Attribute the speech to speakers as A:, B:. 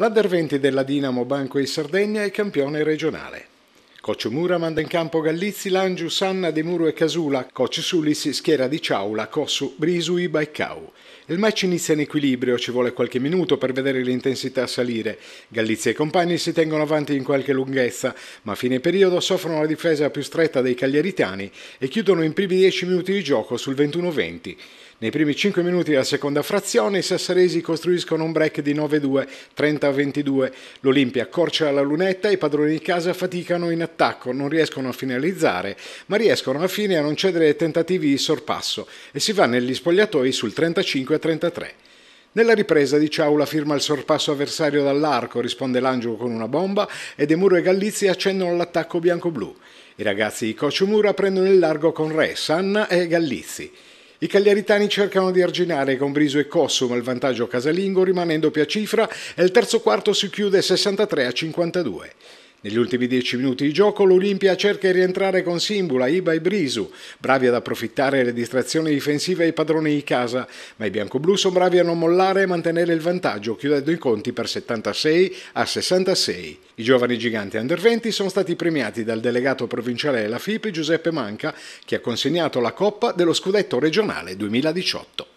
A: L'Under 20 della Dinamo Banco di Sardegna è campione regionale. Coach Mura manda in campo Gallizzi, Langiu, Sanna, De Muro e Casula. Coach Sulis schiera di Ciaula, Cossu, Brisui, Baicau. Il match inizia in equilibrio, ci vuole qualche minuto per vedere l'intensità salire. Gallizzi e i compagni si tengono avanti in qualche lunghezza, ma a fine periodo soffrono la difesa più stretta dei cagliaritani e chiudono in primi 10 minuti di gioco sul 21-20. Nei primi 5 minuti della seconda frazione i sassaresi costruiscono un break di 9-2, 30-22. L'Olimpia accorcia la lunetta, e i padroni di casa faticano in attacco, non riescono a finalizzare, ma riescono alla fine a non cedere ai tentativi di sorpasso e si va negli spogliatoi sul 35-33. Nella ripresa di Ciaula firma il sorpasso avversario dall'arco, risponde Langio con una bomba e Demuro e Gallizzi accendono l'attacco bianco-blu. I ragazzi di Coach Mura prendono il largo con Re, Sanna e Gallizzi. I cagliaritani cercano di arginare con Briso e Cossum il vantaggio casalingo rimane in doppia cifra e il terzo quarto si chiude 63 a 52. Negli ultimi dieci minuti di gioco l'Olimpia cerca di rientrare con Simbula, Iba e Brisu, bravi ad approfittare le distrazioni difensive ai padroni di casa, ma i bianco-blu sono bravi a non mollare e mantenere il vantaggio, chiudendo i conti per 76 a 66. I giovani giganti under 20 sono stati premiati dal delegato provinciale della FIP Giuseppe Manca, che ha consegnato la Coppa dello Scudetto regionale 2018.